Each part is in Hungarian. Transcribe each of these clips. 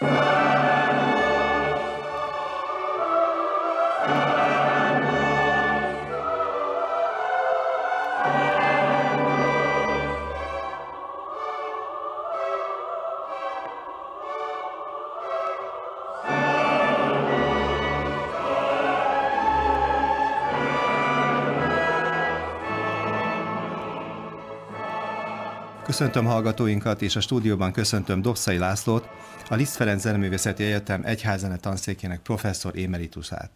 Bye. Köszöntöm hallgatóinkat, és a stúdióban köszöntöm Dobszai Lászlót, a Liszt Ferenc Zeneművészeti Egyetem egyházene tanszékének professzor émeritusát.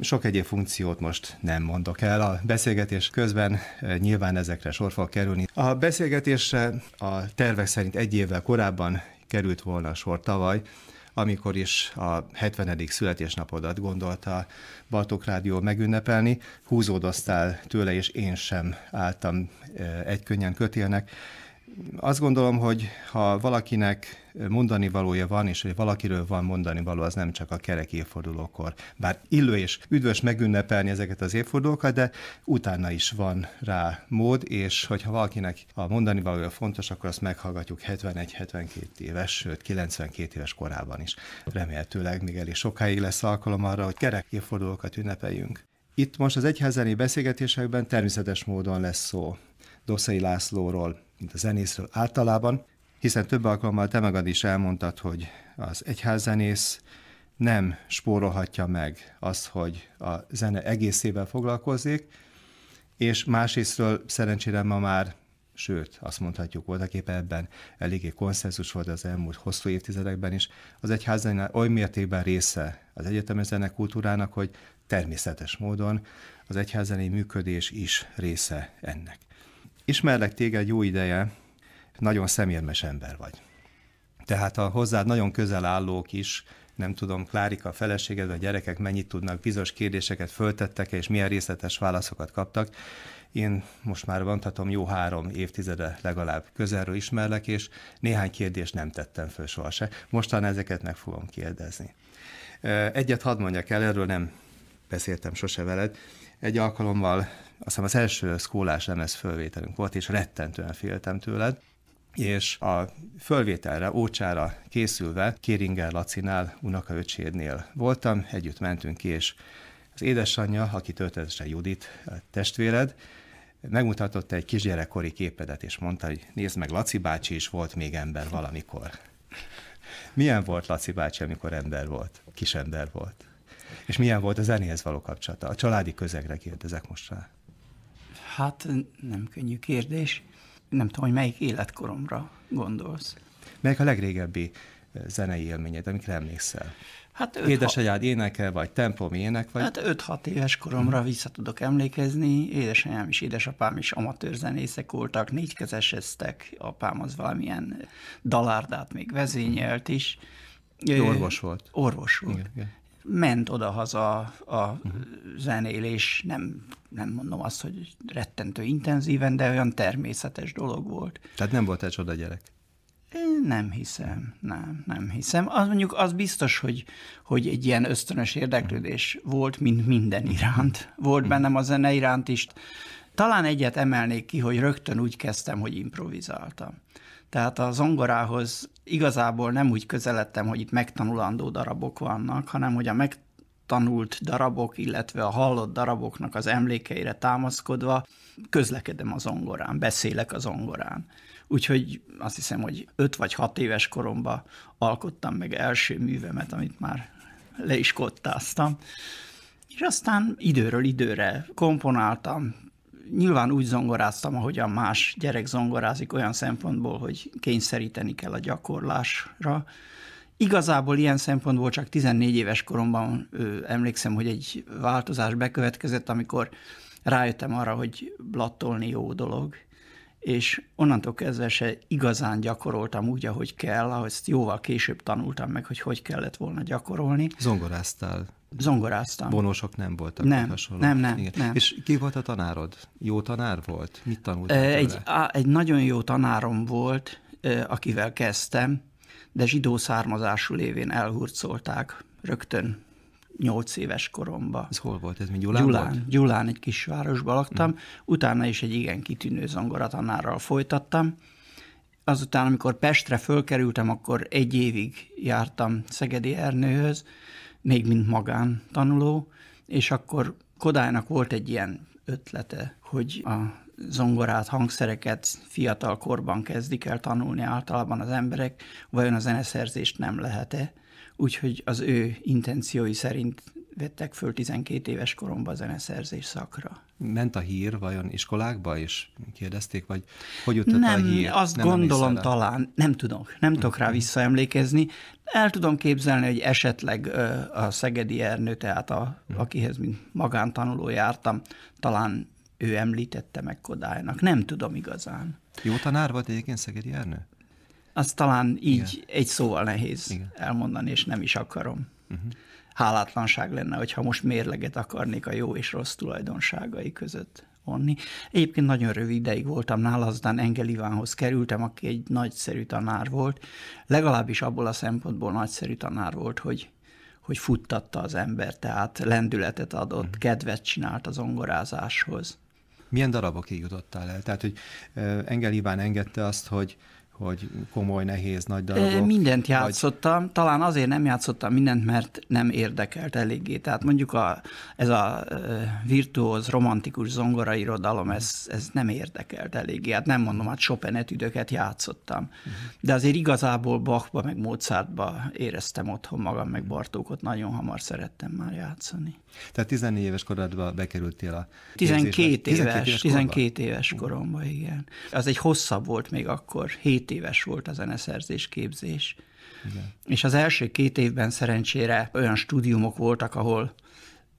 Sok egyéb funkciót most nem mondok el. A beszélgetés közben nyilván ezekre sor fog kerülni. A beszélgetésre a tervek szerint egy évvel korábban került volna sor tavaly, amikor is a 70. születésnapodat gondolta Bartók Rádió megünnepelni. Húzódoztál tőle, és én sem álltam eh, egykönnyen kötélnek. Azt gondolom, hogy ha valakinek mondani valója van, és hogy valakiről van mondani való, az nem csak a kerek évfordulókor. Bár illő és üdvös megünnepelni ezeket az évfordulókat, de utána is van rá mód, és hogyha valakinek a mondani valója fontos, akkor azt meghallgatjuk 71-72 éves, sőt 92 éves korában is. Remélhetőleg még elég sokáig lesz alkalom arra, hogy kerek évfordulókat ünnepeljünk. Itt most az egyházeni beszélgetésekben természetes módon lesz szó Doszai Lászlóról, mint a zenészről általában, hiszen több alkalommal te magad is elmondtad, hogy az egyházzenész nem spórolhatja meg azt, hogy a zene egészével foglalkozik, és másrésztről szerencsére ma már, sőt, azt mondhatjuk voltak éppen ebben eléggé konszenzus volt az elmúlt hosszú évtizedekben is, az egyházzene oly mértékben része az egyetemi zenekultúrának, hogy természetes módon az egyházzenei működés is része ennek ismerlek téged jó ideje, nagyon szemérmes ember vagy. Tehát a hozzád nagyon közel állók is, nem tudom, Klárika, a feleséged, vagy a gyerekek mennyit tudnak, bizonyos kérdéseket föltettek és milyen részletes válaszokat kaptak. Én most már mondhatom, jó három évtizede legalább közelről ismerlek, és néhány kérdést nem tettem föl sohasem. Mostan ezeket meg fogom kérdezni. Egyet hadd mondjak el, erről nem beszéltem sose veled. Egy alkalommal azt hiszem az első szkólás lemez fölvételünk volt, és rettentően féltem tőled és a fölvételre, ócsára készülve Kéringer Lacinál, unokaöcsédnél voltam, együtt mentünk ki, és az édesanyja, aki történetesen Judit, a testvéred, megmutatott egy kisgyerekkori képedet, és mondta, hogy nézd meg, Laci bácsi is volt még ember valamikor. Milyen volt Laci bácsi, amikor ember volt, kis ember volt? És milyen volt a zenéhez való kapcsolata? A családi közegre kérdezek most rá. Hát nem könnyű kérdés. Nem tudom, hogy melyik életkoromra gondolsz. Melyik a legrégebbi eh, zenei élményed, amikre emlékszel? Hát öt, Édesanyád éneke, vagy templomi ének vagy? Hát 5-6 éves koromra hmm. vissza tudok emlékezni. Édesanyám és édesapám is amatőr zenészek voltak, négykezeseztek, apám az valamilyen dalárdát még vezényelt is. Ő orvos volt. Orvos volt. Igen, igen ment oda-haza a mhm. zenélés, nem, nem mondom azt, hogy rettentő intenzíven, de olyan természetes dolog volt. Tehát nem volt egy csoda gyerek? Én nem hiszem, nem, nem hiszem. Az mondjuk az biztos, hogy, hogy egy ilyen ösztönös érdeklődés mhm. volt, mint minden mhm. iránt. Volt bennem a zene iránt is. Talán egyet emelnék ki, hogy rögtön úgy kezdtem, hogy improvizáltam tehát a zongorához igazából nem úgy közeledtem, hogy itt megtanulandó darabok vannak, hanem hogy a megtanult darabok, illetve a hallott daraboknak az emlékeire támaszkodva közlekedem a zongorán, beszélek a zongorán. Úgyhogy azt hiszem, hogy öt vagy hat éves koromban alkottam meg első művemet, amit már le is kottáztam. És aztán időről időre komponáltam, nyilván úgy zongoráztam, ahogy a más gyerek zongorázik olyan szempontból, hogy kényszeríteni kell a gyakorlásra. Igazából ilyen szempontból csak 14 éves koromban ö, emlékszem, hogy egy változás bekövetkezett, amikor rájöttem arra, hogy blattolni jó dolog, és onnantól kezdve se igazán gyakoroltam úgy, ahogy kell, ahogy ezt jóval később tanultam meg, hogy hogy kellett volna gyakorolni. Zongoráztál zongoráztam. Bonosok nem voltak? Nem, hasonló. nem, nem, Igen. nem. És ki volt a tanárod? Jó tanár volt? Mit tanultál egy, egy nagyon jó tanárom volt, akivel kezdtem, de zsidó származású lévén elhurcolták rögtön nyolc éves koromba. Ez hol volt? Ez mi Gyulán Gyulán, volt? Gyulán egy kisvárosban laktam, Uh-huh. utána is egy igen kitűnő zongoratanárral folytattam. Azután, amikor Pestre fölkerültem, akkor egy évig jártam Szegedi Ernőhöz, még mint magántanuló, és akkor Kodálynak volt egy ilyen ötlete, hogy a zongorát, hangszereket fiatal korban kezdik el tanulni általában az emberek, vajon a zeneszerzést nem lehet-e? Úgyhogy az ő intenciói szerint vettek föl 12 éves koromba zeneszerzés szakra ment a hír vajon iskolákba, és kérdezték, vagy hogy jutott nem, a hír? Azt nem, gondolom talán, nem tudok, nem tudok rá mhm. visszaemlékezni. El tudom képzelni, hogy esetleg a Szegedi Ernő, tehát a, mhm. akihez mint magántanuló jártam, talán ő említette meg Kodálynak. Nem tudom igazán. Jó tanár volt egyébként Szegedi Ernő? Azt talán így Igen. egy szóval nehéz Igen. elmondani, és nem is akarom. Uh-huh hálátlanság lenne, hogyha most mérleget akarnék a jó és rossz tulajdonságai között vonni. Egyébként nagyon rövid ideig voltam nála, aztán Engel Ivánhoz kerültem, aki egy nagyszerű tanár volt. Legalábbis abból a szempontból nagyszerű tanár volt, hogy hogy futtatta az ember, tehát lendületet adott, uh-huh. kedvet csinált az ongorázáshoz. Milyen darabokig jutottál el? Tehát, hogy Engel Iván engedte azt, hogy hogy komoly, nehéz, nagy darabok? Mindent játszottam, vagy... talán azért nem játszottam mindent, mert nem érdekelt eléggé. Tehát mondjuk a, ez a virtuóz, romantikus zongora irodalom, ez, ez nem érdekelt eléggé. Hát nem mondom, hát Chopin etüdöket játszottam. Uh-huh. De azért igazából Bachba, meg Mozartba éreztem otthon magam, meg Bartókot nagyon hamar szerettem már játszani. Tehát 14 éves korodban bekerültél a 12 éves, 12 éves, 12 éves koromban, igen. Az egy hosszabb volt még akkor, 7 két éves volt a zeneszerzés képzés. Igen. És az első két évben szerencsére olyan stúdiumok voltak, ahol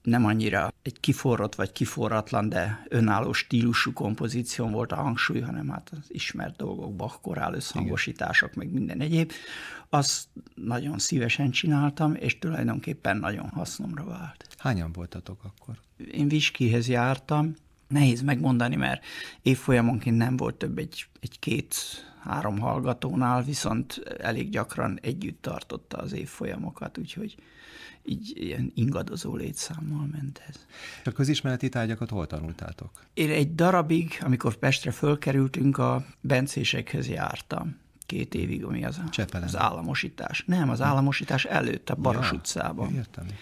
nem annyira egy kiforrott vagy kiforratlan, de önálló stílusú kompozíció volt a hangsúly, hanem hát az ismert dolgok, Bach korál összhangosítások, meg minden egyéb. Azt nagyon szívesen csináltam, és tulajdonképpen nagyon hasznomra vált. Hányan voltatok akkor? Én Viskihez jártam, nehéz megmondani, mert évfolyamonként nem volt több egy, egy két három hallgatónál viszont elég gyakran együtt tartotta az évfolyamokat, úgyhogy így ilyen ingadozó létszámmal ment ez. A közismereti tárgyakat hol tanultátok? Én egy darabig, amikor Pestre fölkerültünk, a bencésekhez jártam két évig, ami az, Csepelen. az államosítás. Nem, az államosítás előtt a Baros ja, utcában. Értem, értem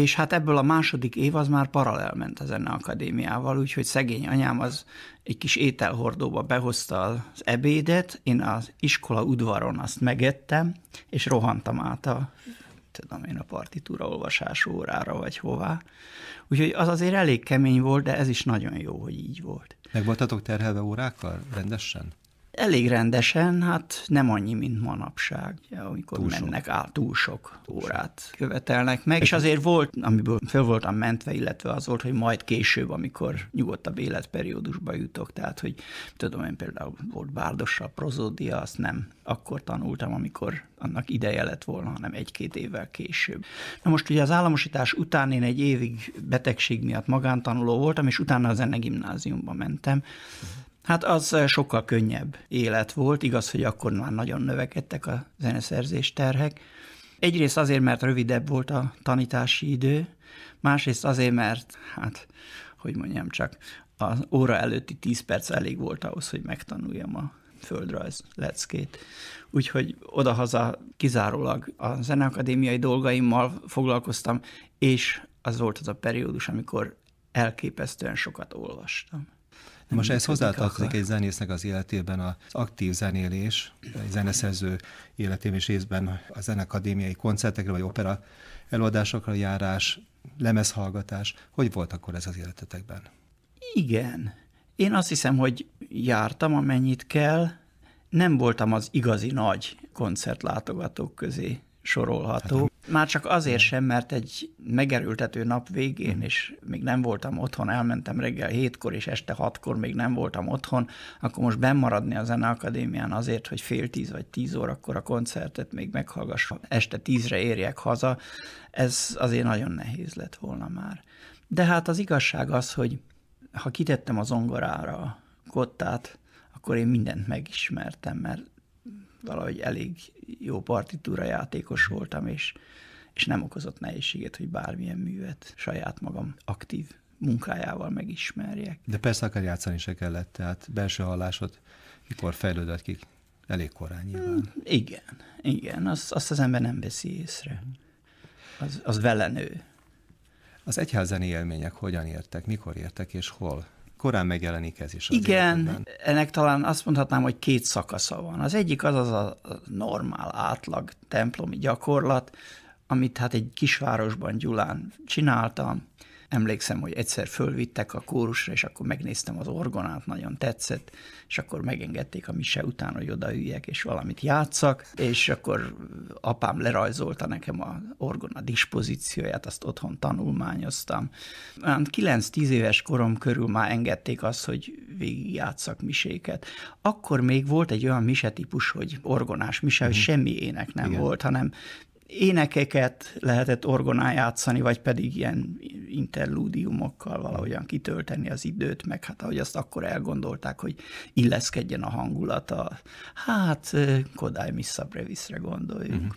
és hát ebből a második év az már paralel ment a zene akadémiával, úgyhogy szegény anyám az egy kis ételhordóba behozta az ebédet, én az iskola udvaron azt megettem, és rohantam át a tudom én, a partitúra olvasás órára, vagy hová. Úgyhogy az azért elég kemény volt, de ez is nagyon jó, hogy így volt. Meg voltatok terhelve órákkal rendesen? Elég rendesen, hát nem annyi, mint manapság, amikor túl mennek sok. át, túl sok túl órát sok. követelnek meg, és azért volt, amiből föl voltam mentve, illetve az volt, hogy majd később, amikor nyugodtabb életperiódusba jutok, tehát hogy tudom, én például volt bárdossal prozódia, azt nem akkor tanultam, amikor annak ideje lett volna, hanem egy-két évvel később. Na most ugye az államosítás után én egy évig betegség miatt magántanuló voltam, és utána az zenegimnáziumba gimnáziumba mentem, uh-huh Hát az eh, sokkal könnyebb élet volt, igaz, hogy akkor már nagyon növekedtek a zeneszerzés terhek. Egyrészt azért, mert rövidebb volt a tanítási idő, másrészt azért, mert, hát, hogy mondjam csak, az óra előtti tíz perc elég volt ahhoz, hogy megtanuljam a földrajz leckét. Úgyhogy odahaza kizárólag a zeneakadémiai dolgaimmal foglalkoztam, és az volt az a periódus, amikor elképesztően sokat olvastam. Most ez hozzátartozik egy zenésznek az életében az aktív zenélés, egy zeneszerző életében és részben a zenekadémiai koncertekre vagy opera előadásokra járás, lemezhallgatás. Hogy volt akkor ez az életetekben? Igen. Én azt hiszem, hogy jártam, amennyit kell. Nem voltam az igazi nagy koncertlátogatók közé sorolható. Hát, már csak azért sem, mert egy megerültető nap végén is még nem voltam otthon, elmentem reggel hétkor és este hatkor még nem voltam otthon, akkor most bemaradni a Zeneakadémián azért, hogy fél tíz vagy tíz órakor a koncertet még meghallgassam, este tízre érjek haza, ez azért nagyon nehéz lett volna már. De hát az igazság az, hogy ha kitettem az zongorára a kottát, akkor én mindent megismertem, mert valahogy elég jó partitúra játékos voltam, és, és nem okozott nehézséget, hogy bármilyen művet saját magam aktív munkájával megismerjek. De persze akár játszani se kellett, tehát belső hallásod mikor fejlődött ki? Elég korán nyilván. Hmm, igen, igen, azt, azt az ember nem veszi észre. Az, az velenő. Az egyházeni élmények hogyan értek, mikor értek és hol? korán megjelenik ez is. Az Igen, életben. ennek talán azt mondhatnám, hogy két szakasza van. Az egyik az az a normál, átlag templomi gyakorlat, amit hát egy kisvárosban Gyulán csináltam, Emlékszem, hogy egyszer fölvittek a kórusra, és akkor megnéztem az orgonát, nagyon tetszett, és akkor megengedték a mise után, hogy odaüljek, és valamit játszak, és akkor apám lerajzolta nekem a orgona dispozícióját, azt otthon tanulmányoztam. Olyan 9-10 éves korom körül már engedték azt, hogy végigjátszak miséket. Akkor még volt egy olyan mise típus, hogy orgonás mise, mm. hogy mhm. semmi ének nem Igen. volt, hanem énekeket lehetett orgonán játszani, vagy pedig ilyen interlúdiumokkal valahogyan kitölteni az időt, meg hát ahogy azt akkor elgondolták, hogy illeszkedjen a hangulata, hát eh, Kodály Missa Brevisre gondoljuk. Uh-huh.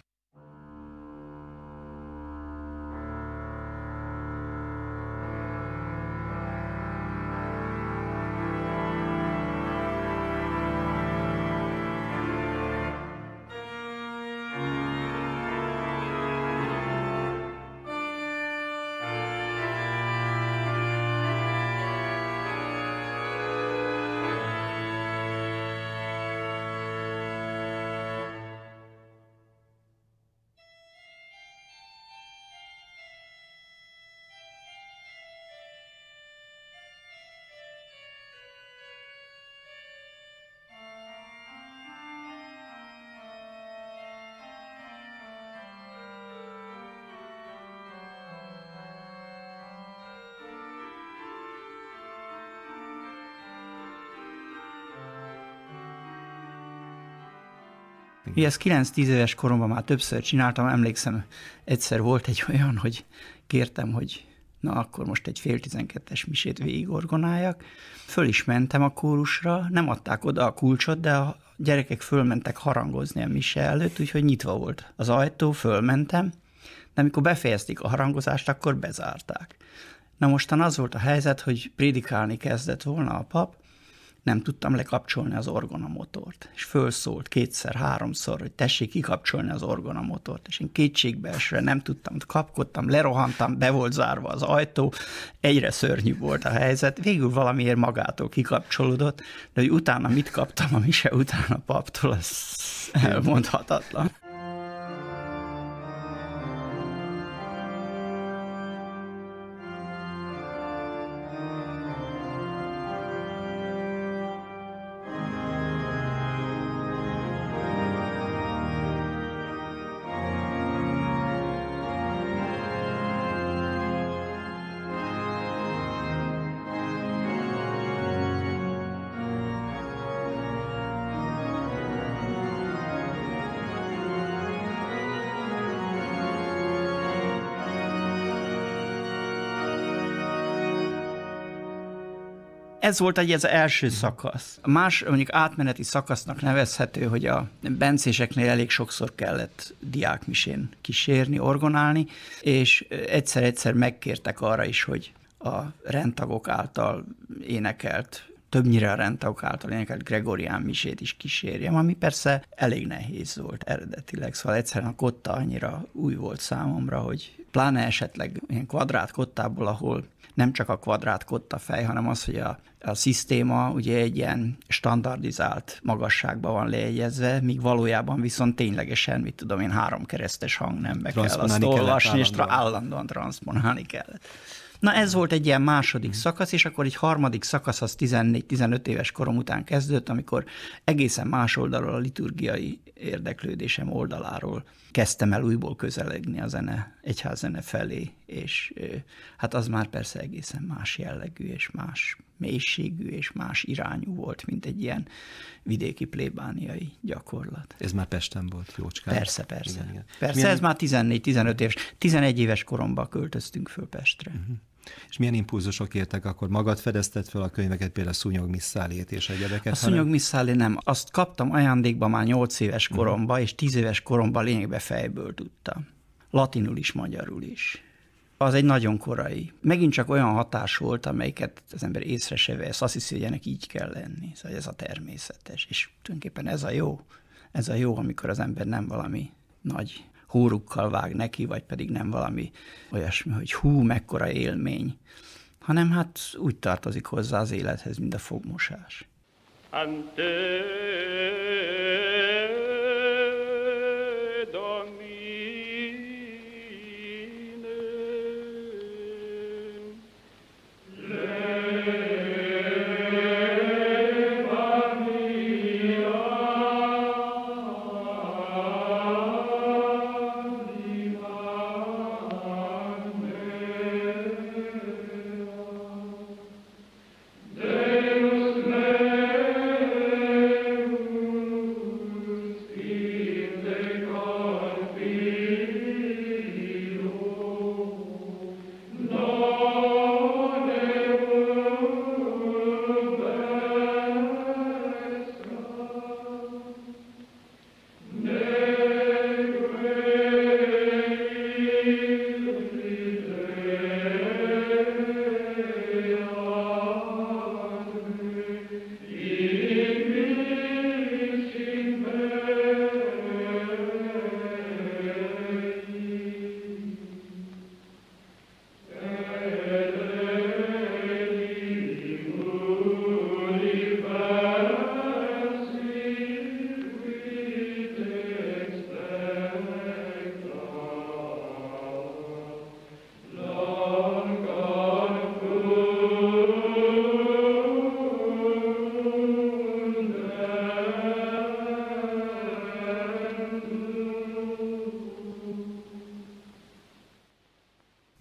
Ugye ezt 9-10 éves koromban már többször csináltam, emlékszem, egyszer volt egy olyan, hogy kértem, hogy na akkor most egy fél tizenkettes misét végigorgonáljak. Föl is mentem a kórusra, nem adták oda a kulcsot, de a gyerekek fölmentek harangozni a mise előtt, úgyhogy nyitva volt az ajtó, fölmentem, de amikor befejezték a harangozást, akkor bezárták. Na mostan az volt a helyzet, hogy prédikálni kezdett volna a pap, nem tudtam lekapcsolni az orgonamotort. És fölszólt kétszer, háromszor, hogy tessék kikapcsolni az orgonamotort. És én kétségbeesve nem tudtam, kapkodtam, lerohantam, be volt zárva az ajtó, egyre szörnyű volt a helyzet. Végül valamiért magától kikapcsolódott, de hogy utána mit kaptam, ami se utána paptól, az elmondhatatlan. Ez volt egy az első szakasz. Más mondjuk átmeneti szakasznak nevezhető, hogy a bencéseknél elég sokszor kellett diákmisén kísérni, orgonálni, és egyszer-egyszer megkértek arra is, hogy a rendtagok által énekelt többnyire a rendtagok által énekelt Gregorián misét is kísérjem, ami persze elég nehéz volt eredetileg, szóval egyszerűen a kotta annyira új volt számomra, hogy pláne esetleg ilyen kottából, ahol nem csak a kotta fej, hanem az, hogy a, a szisztéma ugye egy ilyen standardizált magasságban van lejegyezve, míg valójában viszont ténylegesen, mit tudom én, három keresztes hangnembe kell azt olvasni, állandóan. és tra- állandóan transponálni kell. Na ez volt egy ilyen második mhm. szakasz, és akkor egy harmadik szakasz az 14-15 éves korom után kezdődött, amikor egészen más oldalról a liturgiai érdeklődésem oldaláról kezdtem el újból közelegni a zene, egyházzene felé, és hát az már persze egészen más jellegű, és más mélységű, és más irányú volt, mint egy ilyen vidéki plébániai gyakorlat. Ez már Pesten volt, Jócskán? Persze, persze. Igen, igen. Persze, Milyen... ez már 14-15 éves, 11 éves koromban költöztünk föl Pestre. Uh-huh. És milyen impulzusok értek akkor? Magad fedezted fel a könyveket, például Szúnyog Misszálét és egyedeket? A Szúnyog hanem... Misszálé nem. Azt kaptam ajándékba már 8 éves mhm. koromban, uh-huh. és 10 éves koromban lényegbe fejből tudta. Latinul is, magyarul is. Az egy nagyon korai. Megint csak olyan hatás volt, amelyiket az ember észre se vesz. Azt hiszi, hogy ennek így kell lenni. Szóval ez a természetes. És tulajdonképpen ez a jó. Ez a jó, amikor az ember nem valami nagy hórukkal vág neki, vagy pedig nem valami olyasmi, hogy hú, mekkora élmény, hanem hát úgy tartozik hozzá az élethez, mint a fogmosás. Ante uh,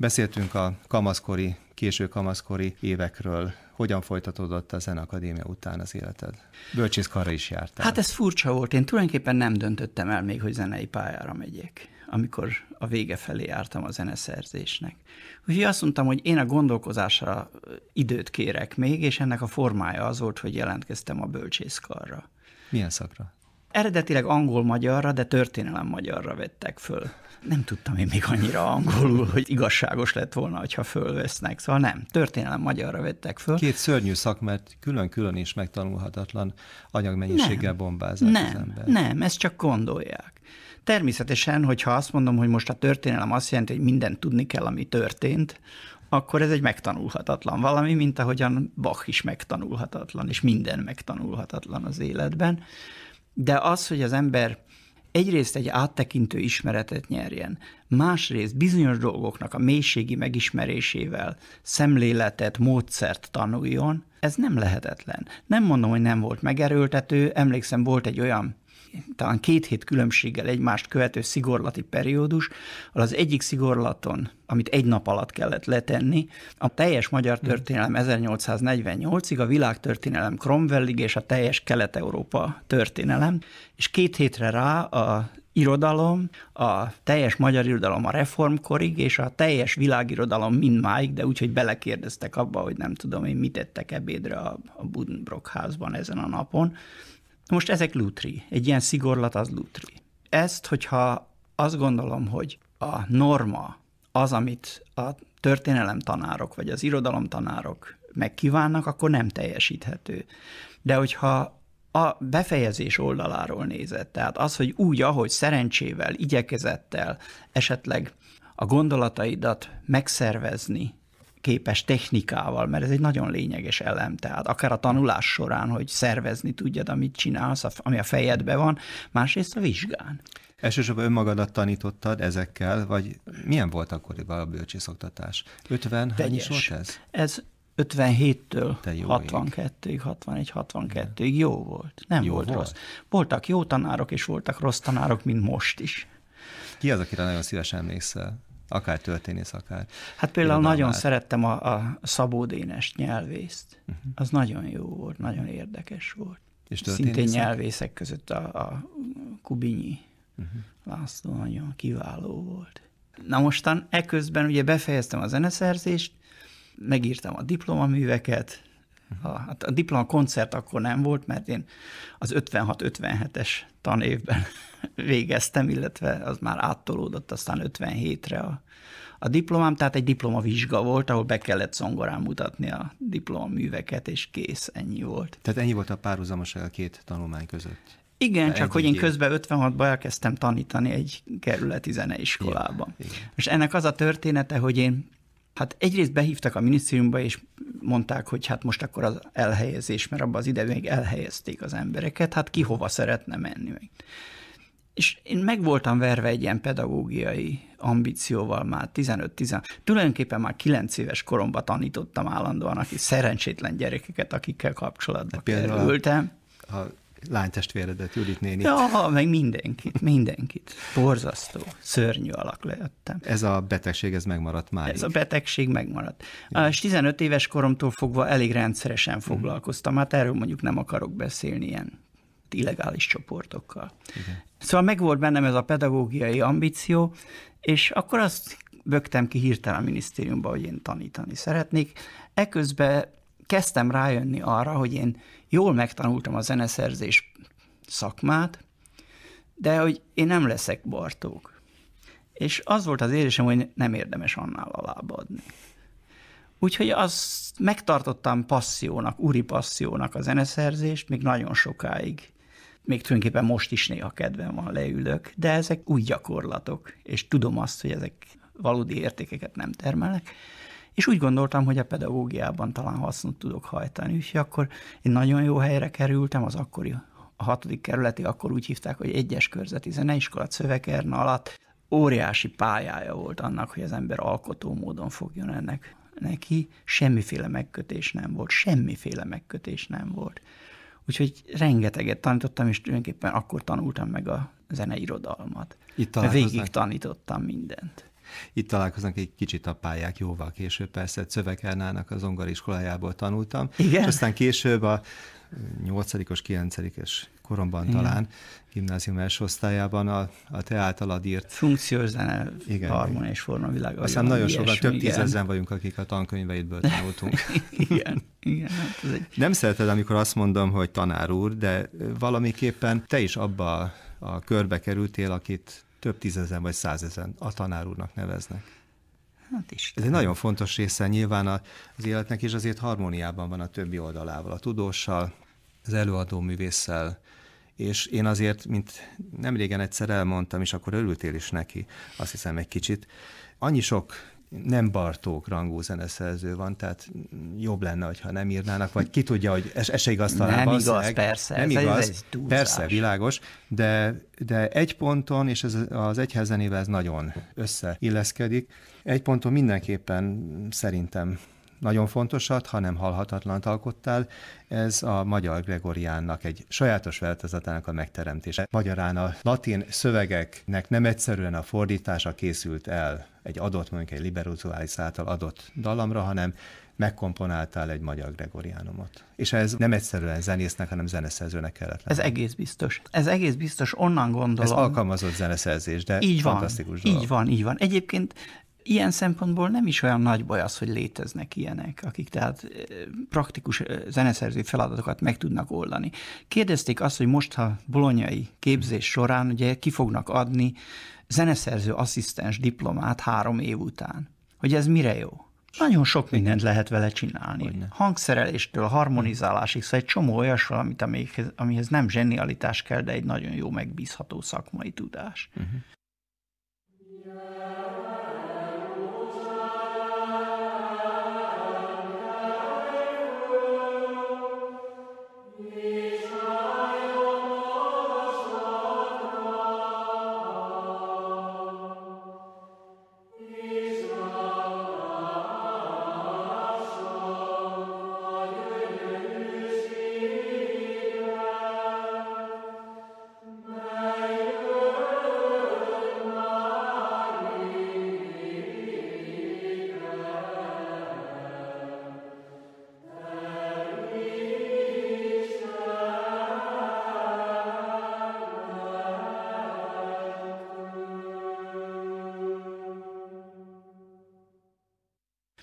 Beszéltünk a kamaszkori, késő kamaszkori évekről, hogyan folytatódott a zenakadémia után az életed? Bölcsészkarra is jártál. Hát ez furcsa volt, én tulajdonképpen nem döntöttem el még, hogy zenei pályára megyek amikor a vége felé jártam a zeneszerzésnek. Úgyhogy azt mondtam, hogy én a gondolkozásra időt kérek még, és ennek a formája az volt, hogy jelentkeztem a bölcsészkarra. Milyen szakra? Eredetileg angol-magyarra, de történelem-magyarra vettek föl. Nem tudtam én még annyira angolul, hogy igazságos lett volna, ha fölvesznek. Szóval nem, történelem-magyarra vettek föl. Két szörnyű szak, mert külön-külön is megtanulhatatlan anyagmennyiséggel bombázás nem, az ember. Nem, ezt csak gondolják. Természetesen, hogyha azt mondom, hogy most a történelem azt jelenti, hogy mindent tudni kell, ami történt, akkor ez egy megtanulhatatlan valami, mint ahogyan Bach is megtanulhatatlan, és minden megtanulhatatlan az életben. De az, hogy az ember egyrészt egy áttekintő ismeretet nyerjen, másrészt bizonyos dolgoknak a mélységi megismerésével szemléletet, módszert tanuljon, ez nem lehetetlen. Nem mondom, hogy nem volt megerőltető, emlékszem volt egy olyan talán két hét különbséggel egymást követő szigorlati periódus, ahol az egyik szigorlaton, amit egy nap alatt kellett letenni, a teljes magyar mhm. történelem 1848-ig, a világtörténelem Cromwellig és a teljes Kelet-Európa történelem, és két hétre rá a irodalom, a teljes magyar irodalom a reformkorig, és a teljes világirodalom mindmáig, de úgy, hogy belekérdeztek abba, hogy nem tudom én, mit ettek ebédre a, a házban ezen a napon. Most ezek lutri. Egy ilyen szigorlat az lutri. Ezt, hogyha azt gondolom, hogy a norma az, amit a történelem tanárok vagy az irodalom tanárok megkívánnak, akkor nem teljesíthető. De hogyha a befejezés oldaláról nézett, tehát az, hogy úgy, ahogy szerencsével, igyekezettel, esetleg a gondolataidat megszervezni, képes technikával, mert ez egy nagyon lényeges elem, tehát akár a tanulás során, hogy szervezni tudjad, amit csinálsz, ami a fejedbe van, másrészt a vizsgán. Elsősorban önmagadat tanítottad ezekkel, vagy milyen volt akkoriban a bölcsészoktatás? 50 hány is volt ez? Ez 57-től 62-ig, 61-62-ig jó volt. Nem jó volt, volt rossz. Voltak jó tanárok, és voltak rossz tanárok, mint most is. Ki az, akire nagyon szívesen emlékszel? Akár történész, akár. Hát például nagyon nagyon szerettem a, a Szabó Dénes nyelvészt. Uh-huh. Az nagyon jó volt, nagyon érdekes volt. És Szintén nyelvészek között a, a Kubinyi uh-huh. László nagyon kiváló volt. Na mostan eközben ugye befejeztem a zeneszerzést, megírtam a diplomaműveket, mhm. a, hát a diplomakoncert akkor nem volt, mert én az 56-57-es tanévben végeztem, illetve az már áttolódott aztán 57-re a, a diplomám, tehát egy diplomavizsga volt, ahol be kellett szongorán mutatni a diplomműveket, és kész, ennyi volt. Tehát ennyi volt a párhuzamoság a két tanulmány között? Igen, csak hogy én közben 56-ban elkezdtem tanítani egy kerületi zeneiskolában. És ennek az a története, hogy én Hát egyrészt behívtak a minisztériumba, és mondták, hogy hát most akkor az elhelyezés, mert abban az ide még elhelyezték az embereket, hát ki hova szeretne menni. Meg. És én meg voltam verve egy ilyen pedagógiai ambícióval már 15-10, tulajdonképpen már 9 éves koromban tanítottam állandóan, aki szerencsétlen gyerekeket, akikkel kapcsolatban kerültem. A, a lánytestvéredet, Judit néni. Ja, meg mindenkit, mindenkit. Borzasztó, szörnyű alak lettem. Ez a betegség, ez megmaradt már. Ez a betegség megmaradt. Ja. És 15 éves koromtól fogva elég rendszeresen mhm. foglalkoztam. Hát erről mondjuk nem akarok beszélni ilyen illegális csoportokkal. Igen. Szóval megvolt bennem ez a pedagógiai ambíció, és akkor azt bögtem ki hirtelen a minisztériumba, hogy én tanítani szeretnék. Eközben kezdtem rájönni arra, hogy én jól megtanultam a zeneszerzés szakmát, de hogy én nem leszek Bartók. És az volt az érzésem, hogy nem érdemes annál alába adni. Úgyhogy azt megtartottam passziónak, úri passziónak a zeneszerzést, még nagyon sokáig még tulajdonképpen most is néha kedvem van, leülök, de ezek új gyakorlatok, és tudom azt, hogy ezek valódi értékeket nem termelnek, és úgy gondoltam, hogy a pedagógiában talán hasznot tudok hajtani, úgyhogy akkor én nagyon jó helyre kerültem, az akkori a hatodik kerületi, akkor úgy hívták, hogy egyes körzeti zeneiskola Szövekerna alatt óriási pályája volt annak, hogy az ember alkotó módon fogjon ennek neki, semmiféle megkötés nem volt, semmiféle megkötés nem volt. Úgyhogy rengeteget tanítottam, és tulajdonképpen akkor tanultam meg a zeneirodalmat. Itt Végig tanítottam mindent. Itt találkoznak egy kicsit a pályák, jóval később persze, Czövek Ernának az zongoriskolájából tanultam, Igen? és aztán később a nyolcadikos, kilencedikes koromban igen. talán, gimnázium első osztályában a, a te általad írt... Funkciós zene, igen, harmon és formavilág. Aztán nagyon sokan, több tízezen vagyunk, akik a tankönyveidből tanultunk. igen, igen. Hát ez egy... Nem szereted, amikor azt mondom, hogy tanár úr, de valamiképpen te is abba a, a körbe kerültél, akit több tízezen vagy százezen a tanár úrnak neveznek. Hát is. Ez egy nagyon fontos része nyilván az életnek, és azért harmóniában van a többi oldalával, a tudóssal, az előadó művésszel, és én azért, mint nem régen egyszer elmondtam, és akkor örültél is neki, azt hiszem egy kicsit, annyi sok nem Bartók rangú zeneszerző van, tehát jobb lenne, ha nem írnának, vagy ki tudja, hogy es, ez se igaz talán. Nem igaz, meg. persze. Nem ez igaz, ez persze, világos, de, de egy ponton, és ez az egyház ez nagyon összeilleszkedik, egy ponton mindenképpen szerintem nagyon fontosat, hanem halhatatlant alkottál. Ez a magyar Gregoriánnak egy sajátos változatának a megteremtése. Magyarán a latin szövegeknek nem egyszerűen a fordítása készült el egy adott, mondjuk egy liberuzuális által adott dalamra, hanem megkomponáltál egy magyar gregoriánumot. És ez nem egyszerűen zenésznek, hanem zeneszerzőnek kellett lenni. Ez egész biztos. Ez egész biztos, onnan gondolom. Ez alkalmazott zeneszerzés, de így van, dolog. Így van, így van. Egyébként ilyen szempontból nem is olyan nagy baj az, hogy léteznek ilyenek, akik tehát praktikus zeneszerző feladatokat meg tudnak oldani. Kérdezték azt, hogy most, ha bolonyai képzés során ugye ki fognak adni zeneszerző asszisztens diplomát három év után, hogy ez mire jó? Nagyon sok mindent lehet vele csinálni. Hogyne. Hangszereléstől, harmonizálásig, szóval egy csomó olyas valamit, amihez, amihez nem zsenialitás kell, de egy nagyon jó megbízható szakmai tudás. Uh-huh.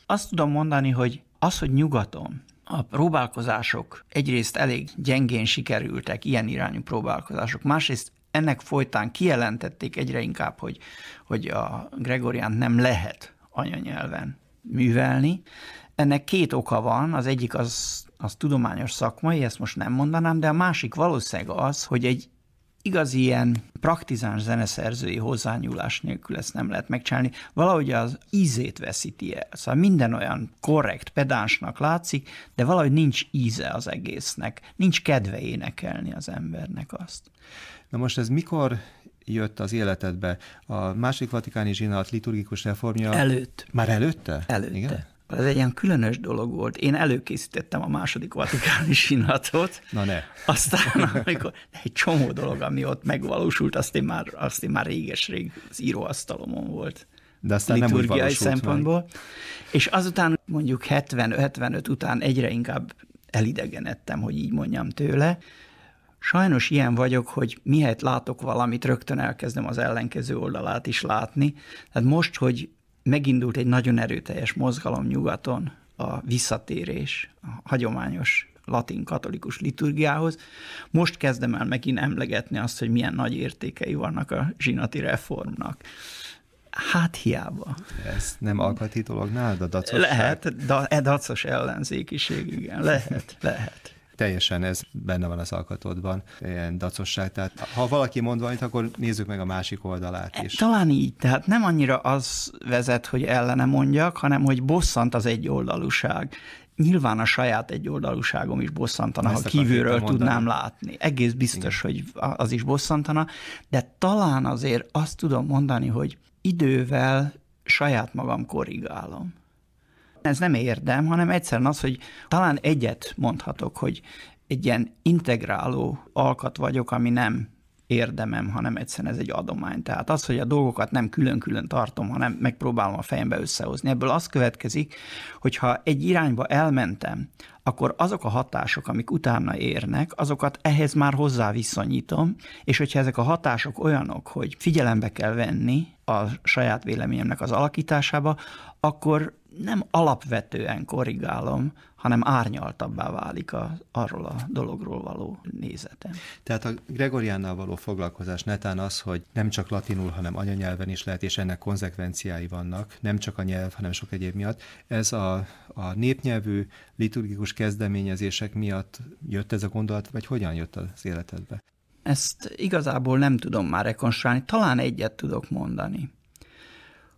Azt tudom mondani, hogy az, hogy nyugaton a próbálkozások egyrészt elég gyengén sikerültek, ilyen irányú próbálkozások, másrészt ennek folytán kijelentették egyre inkább, hogy, hogy a Gregorián nem lehet anyanyelven művelni. Ennek két oka van, az egyik az, az tudományos szakmai, ezt most nem mondanám, de a másik valószínűleg az, hogy egy igaz ilyen praktizáns zeneszerzői hozzányúlás nélkül ezt nem lehet megcsinálni. Valahogy az ízét veszíti el. Szóval minden olyan korrekt, pedánsnak látszik, de valahogy nincs íze az egésznek. Nincs kedve énekelni az embernek azt. Na most ez mikor jött az életedbe? A második vatikáni zsinat liturgikus reformja... Előtt. Már előtte? Előtte. Igen? Ez egy ilyen különös dolog volt. Én előkészítettem a második vatikáni sinatot. Na ne. Aztán amikor egy csomó dolog, ami ott megvalósult, azt én már, azt én már réges-rég az íróasztalomon volt. De aztán nem úgy valósult szempontból. Meg. És azután mondjuk 70-75 után egyre inkább elidegenedtem, hogy így mondjam tőle. Sajnos ilyen vagyok, hogy mihelyt látok valamit, rögtön elkezdem az ellenkező oldalát is látni. Tehát most, hogy megindult egy nagyon erőteljes mozgalom nyugaton, a visszatérés a hagyományos latin katolikus liturgiához. Most kezdem el megint emlegetni azt, hogy milyen nagy értékei vannak a zsinati reformnak. Hát hiába. Ez nem alkati dolog nálad, a dacosság? Lehet, da, e dacos ellenzékiség, igen, lehet, lehet teljesen ez benne van az alkatodban, ilyen dacosság. Tehát ha valaki mond valamit, akkor nézzük meg a másik oldalát e, is. Talán így, tehát nem annyira az vezet, hogy ellene mondjak, hanem hogy bosszant az egyoldalúság nyilván a saját egyoldalúságom is bosszantana, ha kívülről tudnám látni. Egész biztos, Igen. hogy az is bosszantana, de talán azért azt tudom mondani, hogy idővel saját magam korrigálom. Ez nem érdem, hanem egyszerűen az, hogy talán egyet mondhatok, hogy egy ilyen integráló alkat vagyok, ami nem érdemem, hanem egyszerűen ez egy adomány. Tehát az, hogy a dolgokat nem külön-külön tartom, hanem megpróbálom a fejembe összehozni. Ebből az következik, hogyha egy irányba elmentem, akkor azok a hatások, amik utána érnek, azokat ehhez már hozzá viszonyítom, és hogyha ezek a hatások olyanok, hogy figyelembe kell venni a saját véleményemnek az alakításába, akkor nem alapvetően korrigálom, hanem árnyaltabbá válik a, arról a dologról való nézetem. Tehát a Gregoriánnal való foglalkozás netán az, hogy nem csak latinul, hanem anyanyelven is lehet, és ennek konzekvenciái vannak, nem csak a nyelv, hanem sok egyéb miatt. Ez a, a népnyelvű liturgikus kezdeményezések miatt jött ez a gondolat, vagy hogyan jött az életedbe? Ezt igazából nem tudom már rekonstruálni, talán egyet tudok mondani,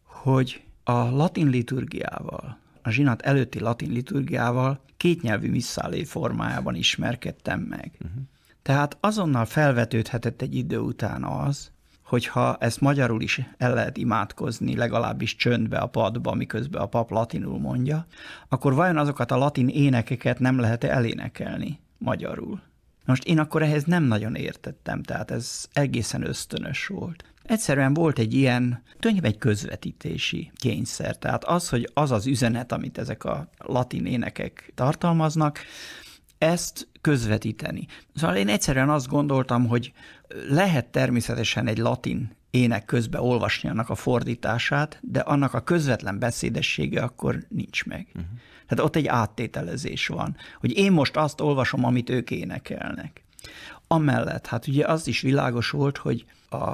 hogy a latin liturgiával, a zsinat előtti latin liturgiával kétnyelvű misszálé formájában ismerkedtem meg. Uh-huh. Tehát azonnal felvetődhetett egy idő után az, hogyha ezt magyarul is el lehet imádkozni, legalábbis csöndbe a padba, miközben a pap latinul mondja, akkor vajon azokat a latin énekeket nem lehet -e elénekelni magyarul? most én akkor ehhez nem nagyon értettem, tehát ez egészen ösztönös volt. Egyszerűen volt egy ilyen, tulajdonképpen egy közvetítési kényszer. Tehát az, hogy az az üzenet, amit ezek a latin énekek tartalmaznak, ezt közvetíteni. Szóval én egyszerűen azt gondoltam, hogy lehet természetesen egy latin ének közbe olvasni annak a fordítását, de annak a közvetlen beszédessége akkor nincs meg. Uh-huh. Tehát ott egy áttételezés van, hogy én most azt olvasom, amit ők énekelnek. Amellett, hát ugye az is világos volt, hogy a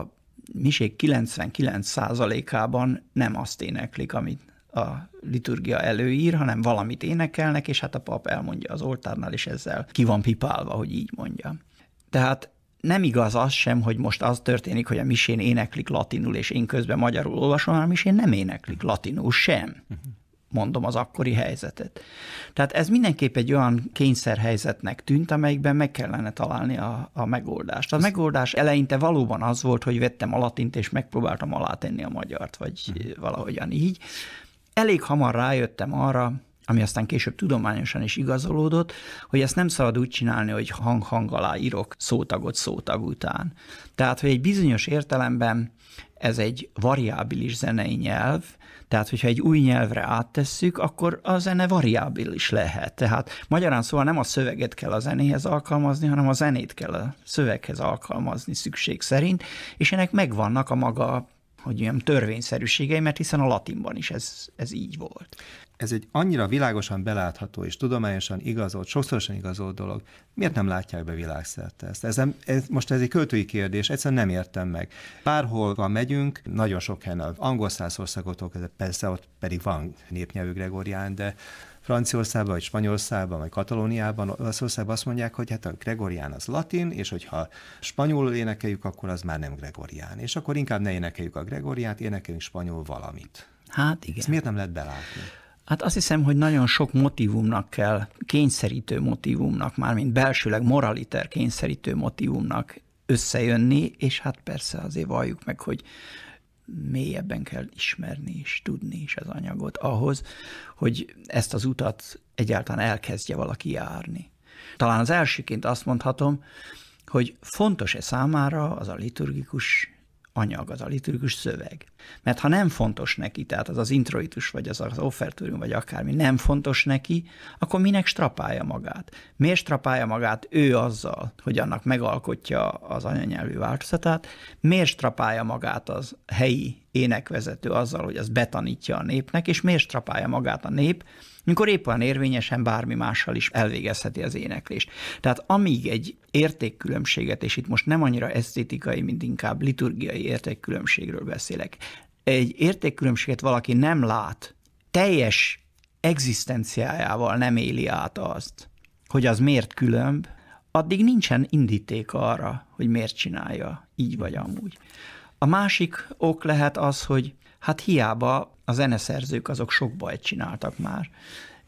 miség 99%-ában nem azt éneklik, amit a liturgia előír, hanem valamit énekelnek, és hát a pap elmondja az oltárnál, és ezzel ki van pipálva, hogy így mondja. Tehát nem igaz az sem, hogy most az történik, hogy a misén éneklik latinul, és én közben magyarul olvasom, hanem a misén nem éneklik latinul sem. Uh-huh mondom az akkori helyzetet. Tehát ez mindenképp egy olyan kényszerhelyzetnek tűnt, amelyikben meg kellene találni a, a megoldást. A megoldás eleinte valóban az volt, hogy vettem a latint, és megpróbáltam alátenni a magyart, vagy hm. valahogyan így. Elég hamar rájöttem arra, ami aztán később tudományosan is igazolódott, hogy ezt nem szabad úgy csinálni, hogy hang-hang alá írok szótagot szótag után. Tehát, hogy egy bizonyos értelemben ez egy variábilis zenei nyelv, tehát, hogyha egy új nyelvre áttesszük, akkor a zene variábilis lehet. Tehát magyarán szóval nem a szöveget kell a zenéhez alkalmazni, hanem a zenét kell a szöveghez alkalmazni szükség szerint, és ennek megvannak a maga hogy ilyen törvényszerűségei, mert hiszen a latinban is ez, ez így volt. Ez egy annyira világosan belátható és tudományosan igazolt, sokszorosan igazolt dolog. Miért nem látják be világszerte ezt? Ez, nem, ez most ez egy költői kérdés, egyszerűen nem értem meg. Bárhol van megyünk, nagyon sok helyen, angol száz persze ott pedig van népnyelvű Gregorián, de Franciaországban, vagy Spanyolországban, vagy Katalóniában, Olaszországban azt mondják, hogy hát a gregorián az latin, és hogyha spanyolul énekeljük, akkor az már nem gregorián. És akkor inkább ne énekeljük a gregoriát, énekeljünk spanyol valamit. Hát igen. Ezt miért nem lehet belátni? Hát azt hiszem, hogy nagyon sok motivumnak kell, kényszerítő motivumnak, mármint belsőleg moraliter kényszerítő motivumnak összejönni, és hát persze azért valljuk meg, hogy mélyebben kell ismerni és tudni is az anyagot ahhoz, hogy ezt az utat egyáltalán elkezdje valaki járni. Talán az elsőként azt mondhatom, hogy fontos-e számára az a liturgikus anyag, az a liturgikus szöveg. Mert ha nem fontos neki, tehát az az introitus, vagy az az offertúrium, vagy akármi nem fontos neki, akkor minek strapálja magát? Miért strapálja magát ő azzal, hogy annak megalkotja az anyanyelvű változatát? Miért strapálja magát az helyi énekvezető azzal, hogy az betanítja a népnek, és miért strapálja magát a nép, mikor épp olyan érvényesen bármi mással is elvégezheti az éneklést. Tehát amíg egy értékkülönbséget, és itt most nem annyira esztétikai, mint inkább liturgiai értékkülönbségről beszélek, egy értékkülönbséget valaki nem lát, teljes egzisztenciájával nem éli át azt, hogy az miért különb, addig nincsen indíték arra, hogy miért csinálja így vagy amúgy. A másik ok lehet az, hogy hát hiába a zeneszerzők azok sok bajt csináltak már.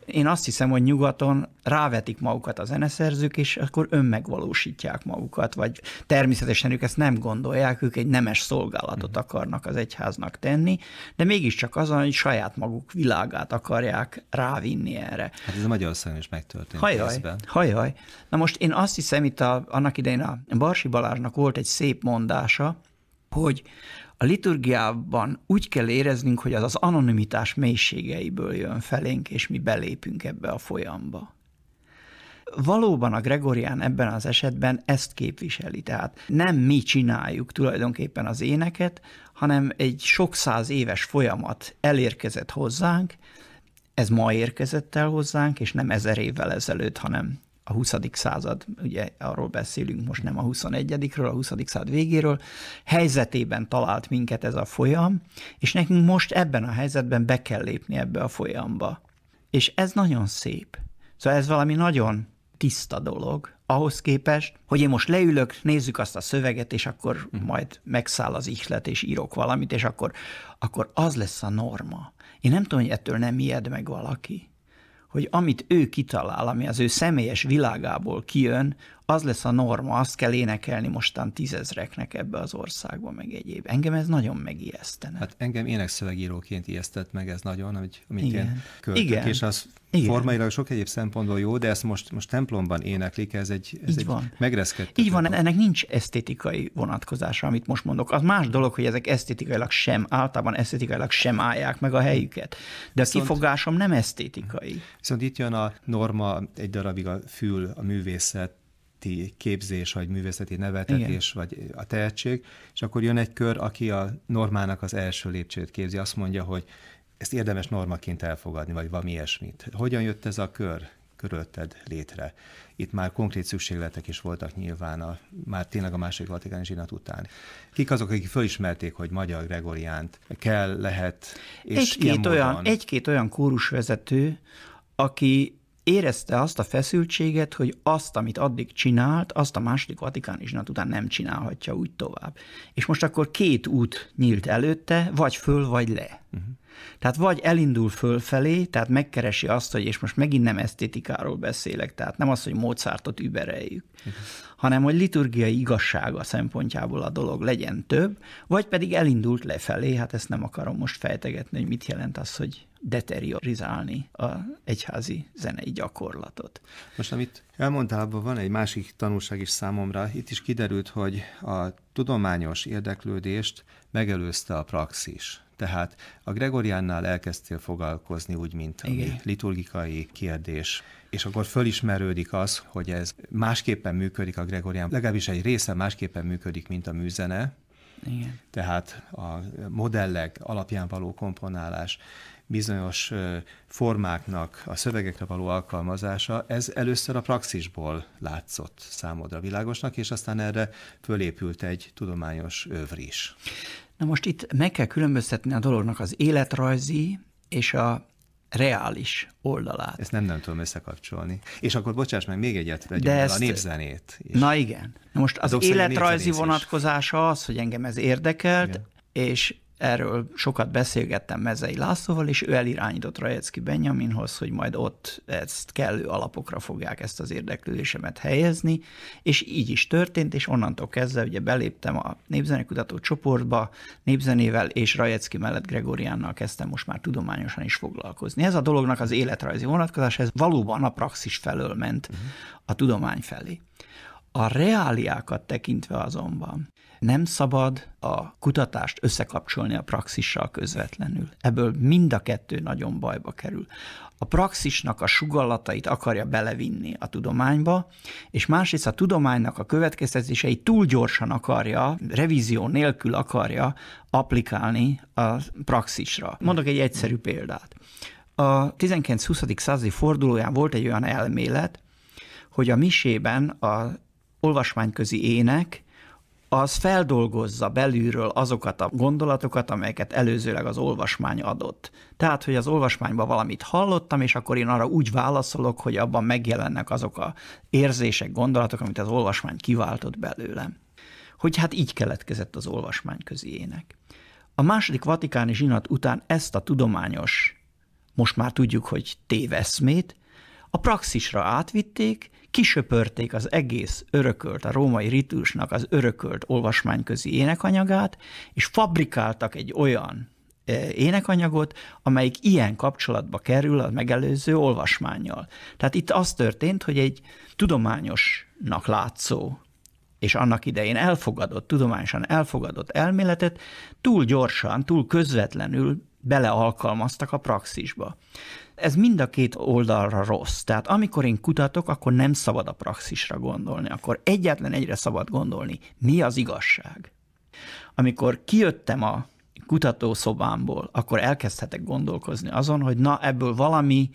Én azt hiszem, hogy nyugaton rávetik magukat a zeneszerzők, és akkor önmegvalósítják magukat, vagy természetesen ők ezt nem gondolják, ők egy nemes szolgálatot mhm. akarnak az egyháznak tenni, de mégiscsak azon, hogy saját maguk világát akarják rávinni erre. Hát ez a Magyarországon is megtörtént. Hajaj, részben. hajaj. Na most én azt hiszem, itt a, annak idején a Barsi Balázsnak volt egy szép mondása, hogy a liturgiában úgy kell éreznünk, hogy az az anonimitás mélységeiből jön felénk, és mi belépünk ebbe a folyamba. Valóban a Gregorián ebben az esetben ezt képviseli, tehát nem mi csináljuk tulajdonképpen az éneket, hanem egy sok száz éves folyamat elérkezett hozzánk, ez ma érkezett el hozzánk, és nem ezer évvel ezelőtt, hanem a 20. század, ugye arról beszélünk most nem a 21-ről, a 20. század végéről, helyzetében talált minket ez a folyam, és nekünk most ebben a helyzetben be kell lépni ebbe a folyamba. És ez nagyon szép. Szóval ez valami nagyon tiszta dolog, ahhoz képest, hogy én most leülök, nézzük azt a szöveget, és akkor majd megszáll az ihlet, és írok valamit, és akkor, akkor az lesz a norma. Én nem tudom, hogy ettől nem ijed meg valaki hogy amit ő kitalál, ami az ő személyes világából kijön, az lesz a norma, azt kell énekelni mostan tízezreknek ebbe az országba, meg egyéb. Engem ez nagyon megijesztene. Hát engem énekszövegíróként ijesztett meg ez nagyon, hogy, amit Igen. én költök, Igen. és az Igen. formailag sok egyéb szempontból jó, de ezt most, most templomban éneklik, ez egy, ez egy van. megreszkedt. Így van, ennek nincs esztétikai vonatkozása, amit most mondok. Az más dolog, hogy ezek esztétikailag sem, általában esztétikailag sem állják meg a helyüket. De viszont, a kifogásom nem esztétikai. Viszont itt jön a norma egy darabig a fül, a művészet, művészeti képzés, vagy művészeti neveltetés, Igen. vagy a tehetség, és akkor jön egy kör, aki a normának az első lépcsőt képzi, azt mondja, hogy ezt érdemes normaként elfogadni, vagy valami ilyesmit. Hogyan jött ez a kör körülötted létre? Itt már konkrét szükségletek is voltak nyilván, a, már tényleg a második vatikáni zsinat után. Kik azok, akik fölismerték, hogy magyar Gregoriánt kell, lehet, és egy-két olyan, módon... egy-két olyan kórusvezető, aki érezte azt a feszültséget, hogy azt, amit addig csinált, azt a második Vatikán is után nem csinálhatja úgy tovább. És most akkor két út nyílt előtte, vagy föl, vagy le. Uh-huh. Tehát vagy elindul fölfelé, tehát megkeresi azt, hogy, és most megint nem esztétikáról beszélek, tehát nem az, hogy Mozartot übereljük, uh-huh. hanem hogy liturgiai igazsága szempontjából a dolog legyen több, vagy pedig elindult lefelé, hát ezt nem akarom most fejtegetni, hogy mit jelent az, hogy deteriorizálni a egyházi zenei gyakorlatot. Most, amit elmondtál, abban van egy másik tanulság is számomra. Itt is kiderült, hogy a tudományos érdeklődést megelőzte a praxis. Tehát a Gregoriánnál elkezdtél foglalkozni úgy, mint a liturgikai kérdés, és akkor fölismerődik az, hogy ez másképpen működik a Gregorián, legalábbis egy része másképpen működik, mint a műzene, igen. Tehát a modellek alapján való komponálás bizonyos formáknak a szövegekre való alkalmazása, ez először a praxisból látszott számodra világosnak, és aztán erre fölépült egy tudományos övr is. Na most itt meg kell különböztetni a dolognak az életrajzi és a reális oldalát. Ezt nem, nem tudom összekapcsolni. És akkor bocsáss meg még egyet, vegyünk De ezt... a népzenét. Is. Na igen. Na most az, az életrajzi vonatkozása az, hogy engem ez érdekelt, igen. és erről sokat beszélgettem Mezei Lászlóval, és ő elirányított Rajecki Benjaminhoz, hogy majd ott ezt kellő alapokra fogják ezt az érdeklődésemet helyezni, és így is történt, és onnantól kezdve ugye beléptem a népzenekutató csoportba, népzenével és Rajecki mellett Gregoriánnal kezdtem most már tudományosan is foglalkozni. Ez a dolognak az életrajzi vonatkozás, ez valóban a praxis felől ment uh-huh. a tudomány felé. A reáliákat tekintve azonban nem szabad a kutatást összekapcsolni a praxissal közvetlenül. Ebből mind a kettő nagyon bajba kerül. A praxisnak a sugallatait akarja belevinni a tudományba, és másrészt a tudománynak a következtetései túl gyorsan akarja, revízió nélkül akarja applikálni a praxisra. Mondok egy egyszerű példát. A 19-20. századi fordulóján volt egy olyan elmélet, hogy a misében a olvasmányközi ének, az feldolgozza belülről azokat a gondolatokat, amelyeket előzőleg az olvasmány adott. Tehát, hogy az olvasmányban valamit hallottam, és akkor én arra úgy válaszolok, hogy abban megjelennek azok a érzések, gondolatok, amit az olvasmány kiváltott belőlem. Hogy hát így keletkezett az olvasmány közének. A második vatikáni zsinat után ezt a tudományos, most már tudjuk, hogy téveszmét, a praxisra átvitték, kisöpörték az egész örökölt, a római ritusnak az örökölt olvasmányközi énekanyagát, és fabrikáltak egy olyan e, énekanyagot, amelyik ilyen kapcsolatba kerül a megelőző olvasmányjal. Tehát itt az történt, hogy egy tudományosnak látszó és annak idején elfogadott, tudományosan elfogadott elméletet túl gyorsan, túl közvetlenül belealkalmaztak a praxisba. Ez mind a két oldalra rossz. Tehát amikor én kutatok, akkor nem szabad a praxisra gondolni, akkor egyetlen egyre szabad gondolni, mi az igazság. Amikor kijöttem a kutatószobámból, akkor elkezdhetek gondolkozni azon, hogy na ebből valami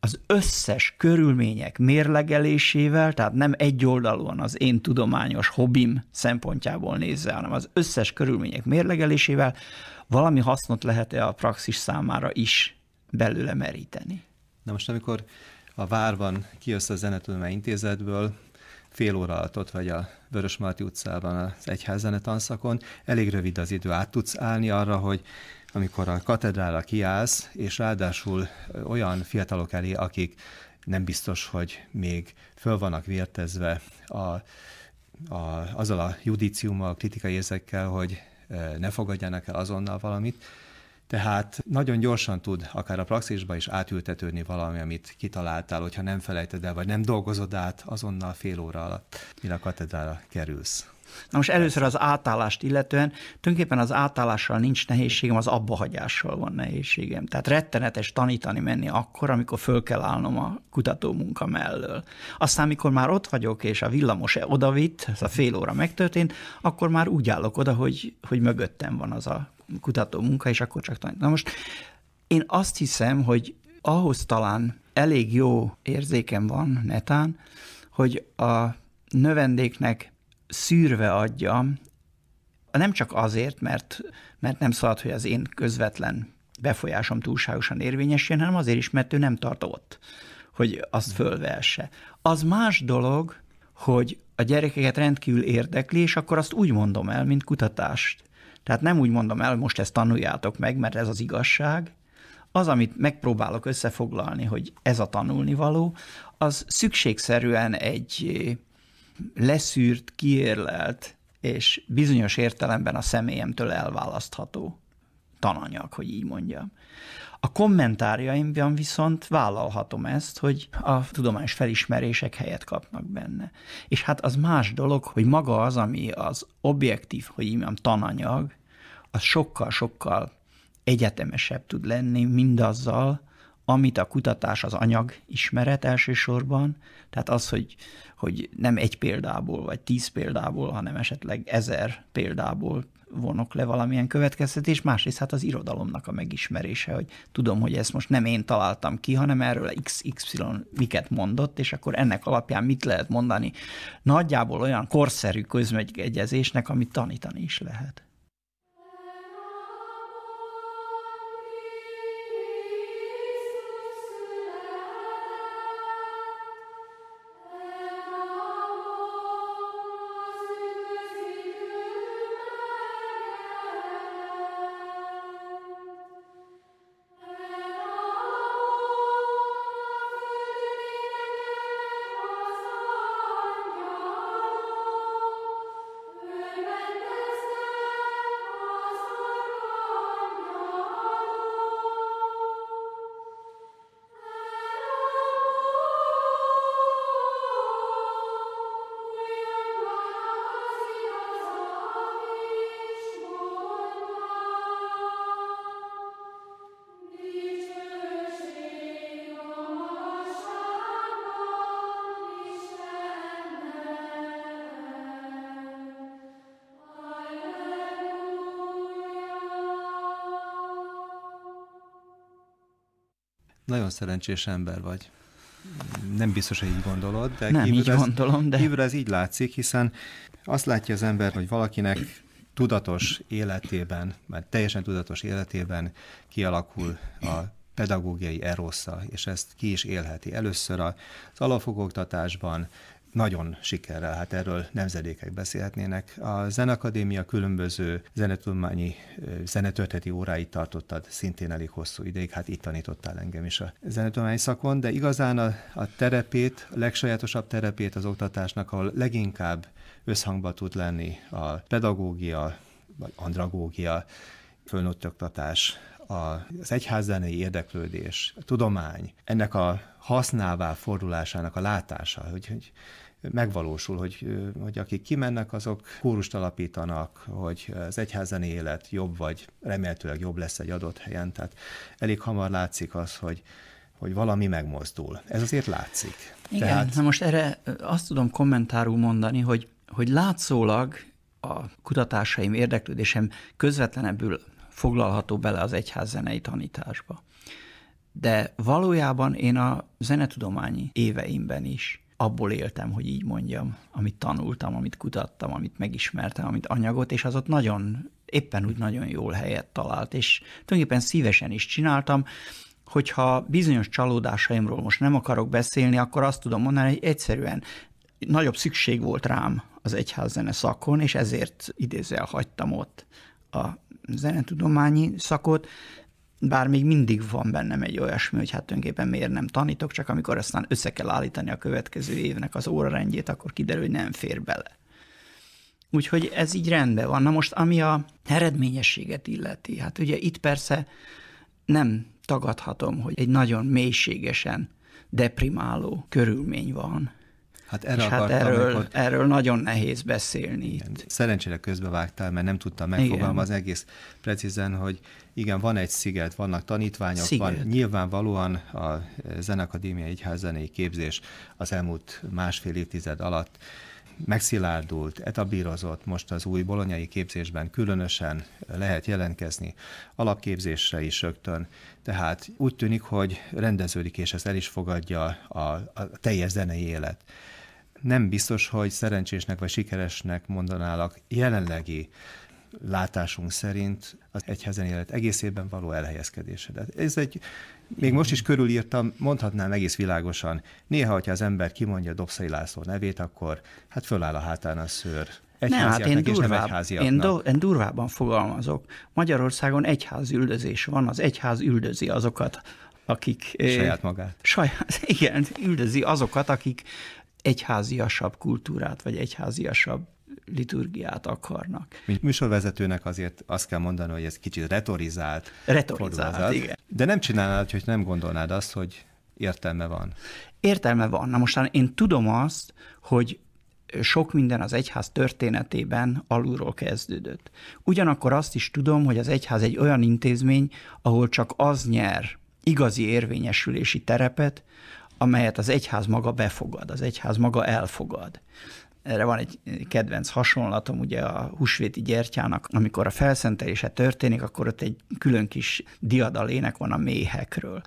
az összes körülmények mérlegelésével, tehát nem egy oldalon az én tudományos hobbim szempontjából nézve, hanem az összes körülmények mérlegelésével valami hasznot lehet-e a praxis számára is belőle meríteni. Na most, amikor a várban kijössz a Zenetudomány Intézetből, fél óra alatt ott vagy a Vörösmarty utcában az egyházzene tanszakon, elég rövid az idő, át tudsz állni arra, hogy amikor a katedrála kiállsz, és ráadásul olyan fiatalok elé, akik nem biztos, hogy még föl vannak vértezve a, a, azzal a judíciummal, kritikai érzekkel, hogy eh, ne fogadjanak el azonnal valamit, tehát nagyon gyorsan tud akár a praxisba is átültetődni valami, amit kitaláltál, hogyha nem felejted el, vagy nem dolgozod át azonnal fél óra alatt, mire a katedrára kerülsz. Na most először az átállást illetően, tulajdonképpen az átállással nincs nehézségem, az abbahagyással van nehézségem. Tehát rettenetes tanítani menni akkor, amikor föl kell állnom a kutatómunka mellől. Aztán, amikor már ott vagyok, és a villamos odavitt, ez a fél óra megtörtént, akkor már úgy állok oda, hogy, hogy mögöttem van az a kutatómunka, és akkor csak tanít. Na most én azt hiszem, hogy ahhoz talán elég jó érzékem van netán, hogy a növendéknek szűrve adja, nem csak azért, mert, mert nem szabad, hogy az én közvetlen befolyásom túlságosan érvényesüljön, hanem azért is, mert ő nem tart ott, hogy azt fölvelse. Az más dolog, hogy a gyerekeket rendkívül érdekli, és akkor azt úgy mondom el, mint kutatást. Tehát nem úgy mondom el, hogy most ezt tanuljátok meg, mert ez az igazság. Az, amit megpróbálok összefoglalni, hogy ez a tanulnivaló, az szükségszerűen egy leszűrt, kiérlelt, és bizonyos értelemben a személyemtől elválasztható tananyag, hogy így mondjam. A kommentárjaimban viszont vállalhatom ezt, hogy a tudományos felismerések helyet kapnak benne. És hát az más dolog, hogy maga az, ami az objektív, hogy így mondjam, tananyag, az sokkal-sokkal egyetemesebb tud lenni mindazzal, amit a kutatás, az anyag ismeret elsősorban, tehát az, hogy, hogy nem egy példából, vagy tíz példából, hanem esetleg ezer példából vonok le valamilyen következtetés, másrészt hát az irodalomnak a megismerése, hogy tudom, hogy ezt most nem én találtam ki, hanem erről XY miket mondott, és akkor ennek alapján mit lehet mondani nagyjából olyan korszerű közmegyegyezésnek, amit tanítani is lehet. Nagyon szerencsés ember vagy. Nem biztos, hogy így gondolod, de nem így ez, gondolom, de kívül ez így látszik, hiszen azt látja az ember, hogy valakinek tudatos életében, már teljesen tudatos életében kialakul a pedagógiai erosza, és ezt ki is élheti. Először az alapfogoktatásban, nagyon sikerrel, hát erről nemzedékek beszélhetnének. A Zenakadémia különböző zenetudományi, zenetörteti óráit tartottad szintén elég hosszú ideig, hát itt tanítottál engem is a zenetudományi szakon, de igazán a, a terepét, a legsajátosabb terepét az oktatásnak, ahol leginkább összhangba tud lenni a pedagógia, vagy andragógia, fölnőttöktatás, az egyházzenei érdeklődés, a tudomány, ennek a használvá fordulásának a látása, hogy, hogy megvalósul, hogy, hogy akik kimennek, azok kórust alapítanak, hogy az egyházani élet jobb vagy, remélhetőleg jobb lesz egy adott helyen, tehát elég hamar látszik az, hogy hogy valami megmozdul. Ez azért látszik. Igen, Tehát... na most erre azt tudom kommentárul mondani, hogy, hogy látszólag a kutatásaim, érdeklődésem közvetlenebbül foglalható bele az egyház zenei tanításba. De valójában én a zenetudományi éveimben is abból éltem, hogy így mondjam, amit tanultam, amit kutattam, amit megismertem, amit anyagot, és az ott nagyon, éppen úgy nagyon jól helyet talált, és tulajdonképpen szívesen is csináltam, hogyha bizonyos csalódásaimról most nem akarok beszélni, akkor azt tudom mondani, hogy egyszerűen nagyobb szükség volt rám az egyházzene szakon, és ezért idézel hagytam ott a zenetudományi szakot, bár még mindig van bennem egy olyasmi, hogy hát tulajdonképpen miért nem tanítok, csak amikor aztán össze kell állítani a következő évnek az órarendjét, akkor kiderül, hogy nem fér bele. Úgyhogy ez így rendben van. Na most, ami a eredményességet illeti, hát ugye itt persze nem tagadhatom, hogy egy nagyon mélységesen deprimáló körülmény van, Hát erre és hát erről, amikor... erről nagyon nehéz beszélni igen. itt. Szerencsére közbevágtál, mert nem tudtam megfogalmazni egész precízen, hogy igen, van egy sziget, vannak tanítványok, sziget. van nyilvánvalóan a Zenakadémia Egyházzenei Képzés az elmúlt másfél évtized alatt megszilárdult, etabírozott, most az új bolonyai képzésben különösen lehet jelentkezni, alapképzésre is rögtön. Tehát úgy tűnik, hogy rendeződik, és ezt el is fogadja a, a teljes zenei élet nem biztos, hogy szerencsésnek vagy sikeresnek mondanálak jelenlegi látásunk szerint az egyházen élet egészében való elhelyezkedésedet. Ez egy, még most is körülírtam, mondhatnám egész világosan, néha, hogyha az ember kimondja Dobszai László nevét, akkor hát föláll a hátán a szőr. Nem, hát én, durvább, nem én, do, én durvában fogalmazok. Magyarországon egyház üldözés van, az egyház üldözi azokat, akik... Eh, saját magát. Saját, igen, üldözi azokat, akik egyháziasabb kultúrát, vagy egyháziasabb liturgiát akarnak. Mint műsorvezetőnek azért azt kell mondani, hogy ez kicsit retorizált. Retorizált, fordulzat, igen. De nem csinálnád, hogy nem gondolnád azt, hogy értelme van. Értelme van. Na mostan én tudom azt, hogy sok minden az egyház történetében alulról kezdődött. Ugyanakkor azt is tudom, hogy az egyház egy olyan intézmény, ahol csak az nyer igazi érvényesülési terepet, amelyet az egyház maga befogad, az egyház maga elfogad. Erre van egy kedvenc hasonlatom, ugye a húsvéti gyertyának, amikor a felszentelése történik, akkor ott egy külön kis diadalének van a méhekről.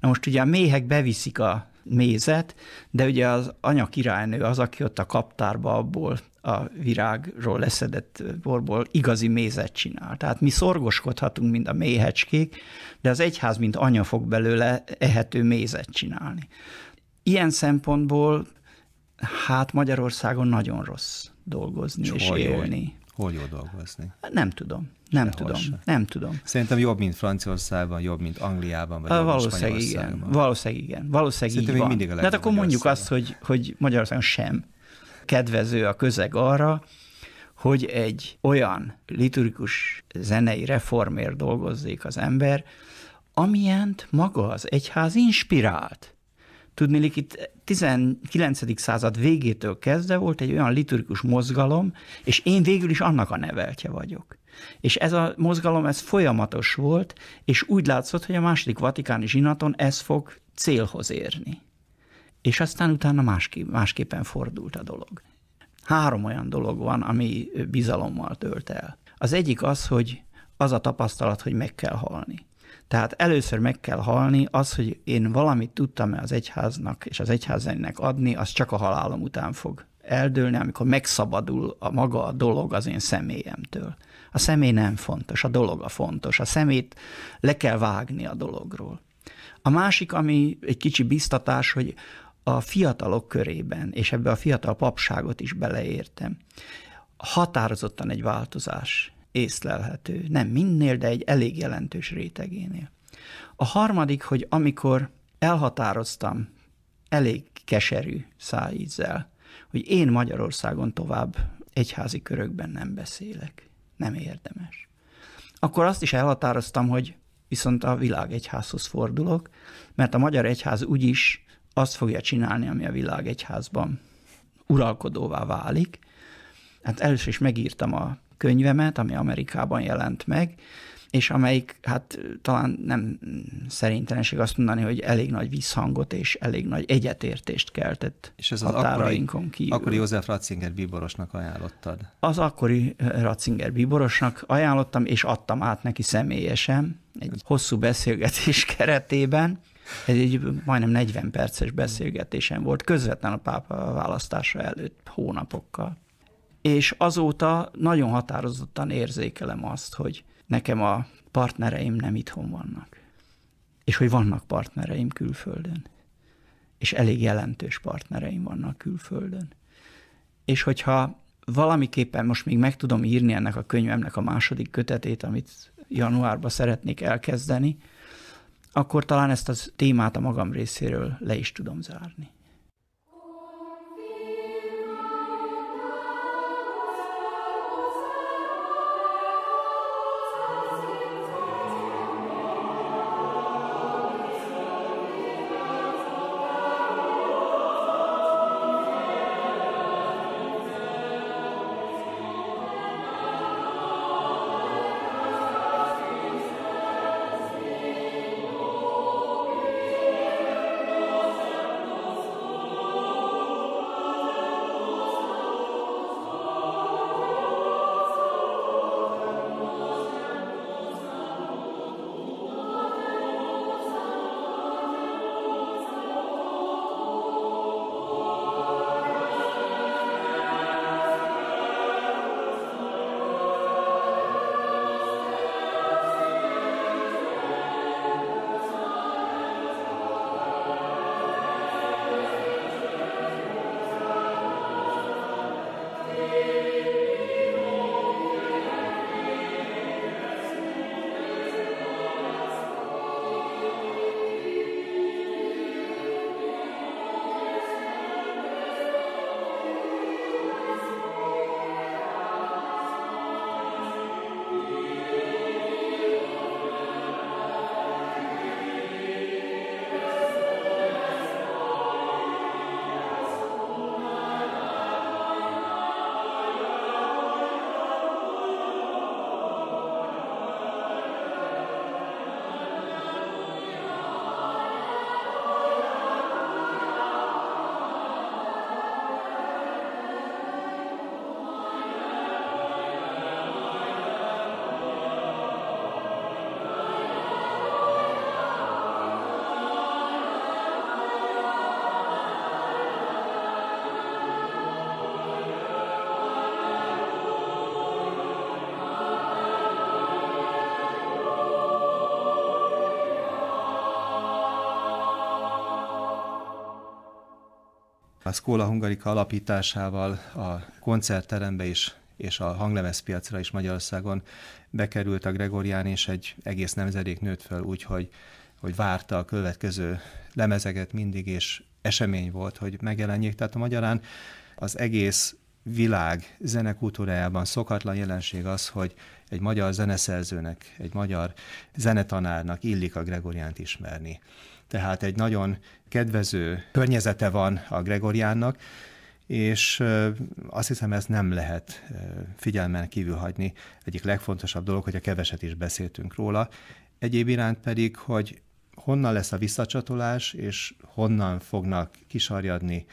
Na most ugye a méhek beviszik a mézet, de ugye az anya királynő az, aki ott a kaptárba abból a virágról leszedett borból igazi mézet csinál. Tehát mi szorgoskodhatunk, mint a méhecskék, de az egyház, mint anya fog belőle ehető mézet csinálni. Ilyen szempontból hát Magyarországon nagyon rossz dolgozni és, és hol élni. Jó, hol jól dolgozni? Nem tudom. Nem Sehol tudom. Se. Nem tudom. Szerintem jobb, mint Franciaországban, jobb, mint Angliában, vagy a, valószínűleg igen. Valószínűleg igen. Valószínűleg Szerintem így van. Mindig a De hát akkor mondjuk azt, hogy, hogy Magyarországon sem kedvező a közeg arra, hogy egy olyan liturgikus zenei reformért dolgozzék az ember, amilyent maga az egyház inspirált. hogy itt 19. század végétől kezdve volt egy olyan liturgikus mozgalom, és én végül is annak a neveltje vagyok. És ez a mozgalom, ez folyamatos volt, és úgy látszott, hogy a második vatikáni zsinaton ez fog célhoz érni és aztán utána másképp, másképpen fordult a dolog. Három olyan dolog van, ami bizalommal tölt el. Az egyik az, hogy az a tapasztalat, hogy meg kell halni. Tehát először meg kell halni, az, hogy én valamit tudtam-e az egyháznak és az egyházzennek adni, az csak a halálom után fog eldőlni, amikor megszabadul a maga a dolog az én személyemtől. A személy nem fontos, a dolog a fontos. A szemét le kell vágni a dologról. A másik, ami egy kicsi biztatás, hogy a fiatalok körében, és ebbe a fiatal papságot is beleértem, határozottan egy változás észlelhető. Nem mindnél, de egy elég jelentős rétegénél. A harmadik, hogy amikor elhatároztam elég keserű szájízzel, hogy én Magyarországon tovább egyházi körökben nem beszélek, nem érdemes. Akkor azt is elhatároztam, hogy viszont a világegyházhoz fordulok, mert a magyar egyház úgyis azt fogja csinálni, ami a világegyházban uralkodóvá válik. Hát először is megírtam a könyvemet, ami Amerikában jelent meg, és amelyik, hát talán nem szerintelenség azt mondani, hogy elég nagy visszhangot és elég nagy egyetértést keltett És ez az akkori, kívül. akkori József Ratzinger bíborosnak ajánlottad? Az akkori eh, Ratzinger bíborosnak ajánlottam, és adtam át neki személyesen egy hosszú beszélgetés keretében, ez egy majdnem 40 perces beszélgetésem volt, közvetlen a pápa választása előtt, hónapokkal. És azóta nagyon határozottan érzékelem azt, hogy nekem a partnereim nem itthon vannak. És hogy vannak partnereim külföldön. És elég jelentős partnereim vannak külföldön. És hogyha valamiképpen most még meg tudom írni ennek a könyvemnek a második kötetét, amit januárban szeretnék elkezdeni, akkor talán ezt a témát a magam részéről le is tudom zárni. a Skola Hungarika alapításával a koncertterembe is és a hanglemezpiacra is Magyarországon bekerült a Gregorián, és egy egész nemzedék nőtt fel úgy, hogy, hogy várta a következő lemezeket mindig, és esemény volt, hogy megjelenjék. Tehát a magyarán az egész világ zenekultúrájában szokatlan jelenség az, hogy egy magyar zeneszerzőnek, egy magyar zenetanárnak illik a Gregoriánt ismerni. Tehát egy nagyon kedvező környezete van a Gregoriánnak, és azt hiszem ezt nem lehet figyelmen kívül hagyni. Egyik legfontosabb dolog, hogy a keveset is beszéltünk róla, egyéb iránt pedig, hogy honnan lesz a visszacsatolás, és honnan fognak kisarjadni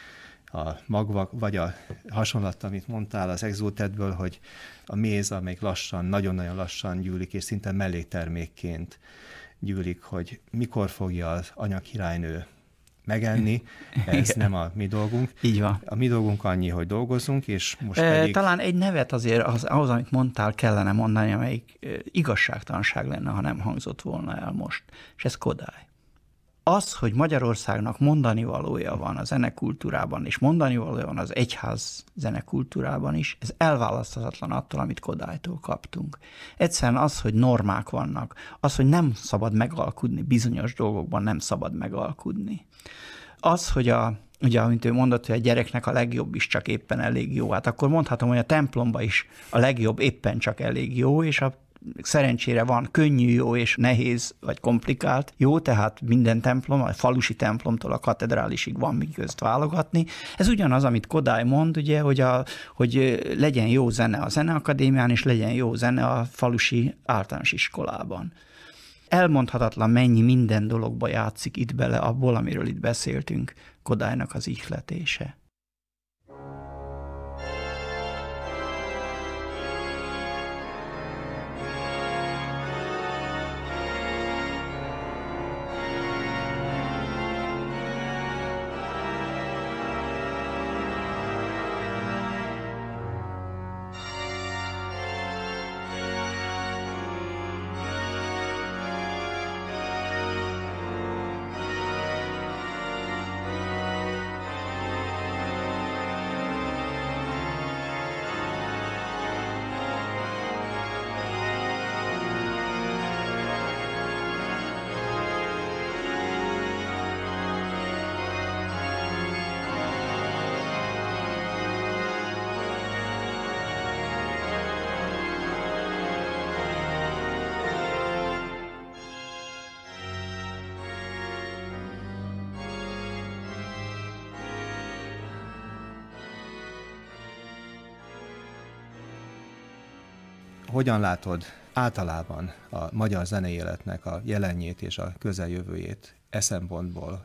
a magvak, vagy a hasonlat, amit mondtál az exultetből, hogy a méz, amelyik lassan, nagyon-nagyon lassan gyűlik, és szinte melléktermékként gyűlik, hogy mikor fogja az anyakirálynő megenni, ez nem a mi dolgunk. Így van. A mi dolgunk annyi, hogy dolgozunk, és most e, pedig... Talán egy nevet azért az, ahhoz, amit mondtál, kellene mondani, amelyik igazságtalanság lenne, ha nem hangzott volna el most, és ez Kodály az, hogy Magyarországnak mondani valója van a zenekultúrában, és mondani valója van az egyház zenekultúrában is, ez elválaszthatatlan attól, amit Kodálytól kaptunk. Egyszerűen az, hogy normák vannak, az, hogy nem szabad megalkudni, bizonyos dolgokban nem szabad megalkudni. Az, hogy a ugye, amint ő mondott, hogy a gyereknek a legjobb is csak éppen elég jó. Hát akkor mondhatom, hogy a templomba is a legjobb éppen csak elég jó, és a szerencsére van könnyű jó és nehéz vagy komplikált jó, tehát minden templom, a falusi templomtól a katedrálisig van mi közt válogatni. Ez ugyanaz, amit Kodály mond, ugye, hogy, a, hogy legyen jó zene a zeneakadémián, és legyen jó zene a falusi általános iskolában elmondhatatlan mennyi minden dologba játszik itt bele abból, amiről itt beszéltünk, Kodálynak az ihletése. hogyan látod általában a magyar zenei életnek a jelenjét és a közeljövőjét e szempontból?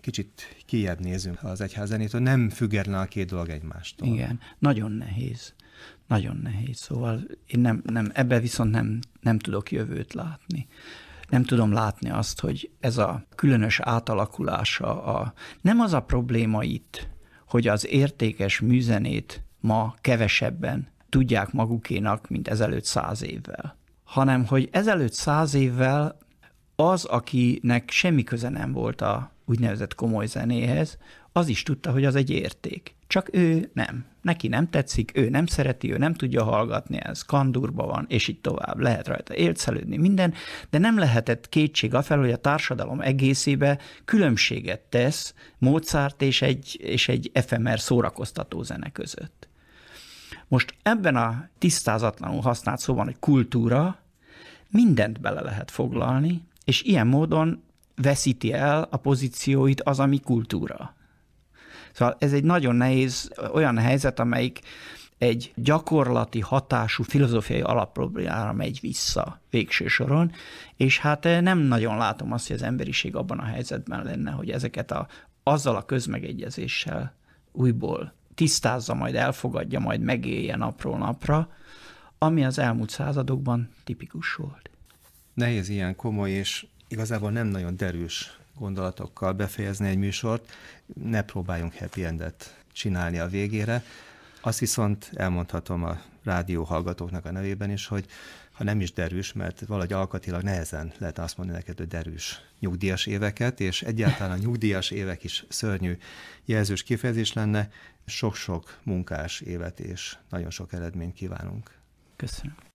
Kicsit kiebb nézünk az egyházzenétől, nem független a két dolog egymástól. Igen, nagyon nehéz. Nagyon nehéz. Szóval én nem, nem ebbe viszont nem, nem tudok jövőt látni nem tudom látni azt, hogy ez a különös átalakulása a... Nem az a probléma itt, hogy az értékes műzenét ma kevesebben tudják magukénak, mint ezelőtt száz évvel. Hanem, hogy ezelőtt száz évvel az, akinek semmi köze nem volt a úgynevezett komoly zenéhez, az is tudta, hogy az egy érték. Csak ő nem. Neki nem tetszik, ő nem szereti, ő nem tudja hallgatni, ez kandurba van, és így tovább. Lehet rajta élszelődni minden, de nem lehetett kétség afelől, hogy a társadalom egészébe különbséget tesz Mozart és egy, és egy efemer szórakoztató zene között. Most ebben a tisztázatlanul használt szóban, hogy kultúra, mindent bele lehet foglalni, és ilyen módon veszíti el a pozícióit az, ami kultúra. Szóval ez egy nagyon nehéz olyan helyzet, amelyik egy gyakorlati hatású filozófiai alapproblémára megy vissza végső soron, és hát eh, nem nagyon látom azt, hogy az emberiség abban a helyzetben lenne, hogy ezeket a, azzal a közmegegyezéssel újból tisztázza, majd elfogadja, majd megélje napról napra, ami az elmúlt századokban tipikus volt. Nehéz ilyen komoly és igazából nem nagyon derűs gondolatokkal befejezni egy műsort, ne próbáljunk happy endet csinálni a végére. Azt viszont elmondhatom a rádió hallgatóknak a nevében is, hogy ha nem is derűs, mert valahogy alkatilag nehezen lehet azt mondani neked, hogy derűs nyugdíjas éveket, és egyáltalán a nyugdíjas évek is szörnyű jelzős kifejezés lenne, sok-sok munkás évet és nagyon sok eredményt kívánunk. Köszönöm.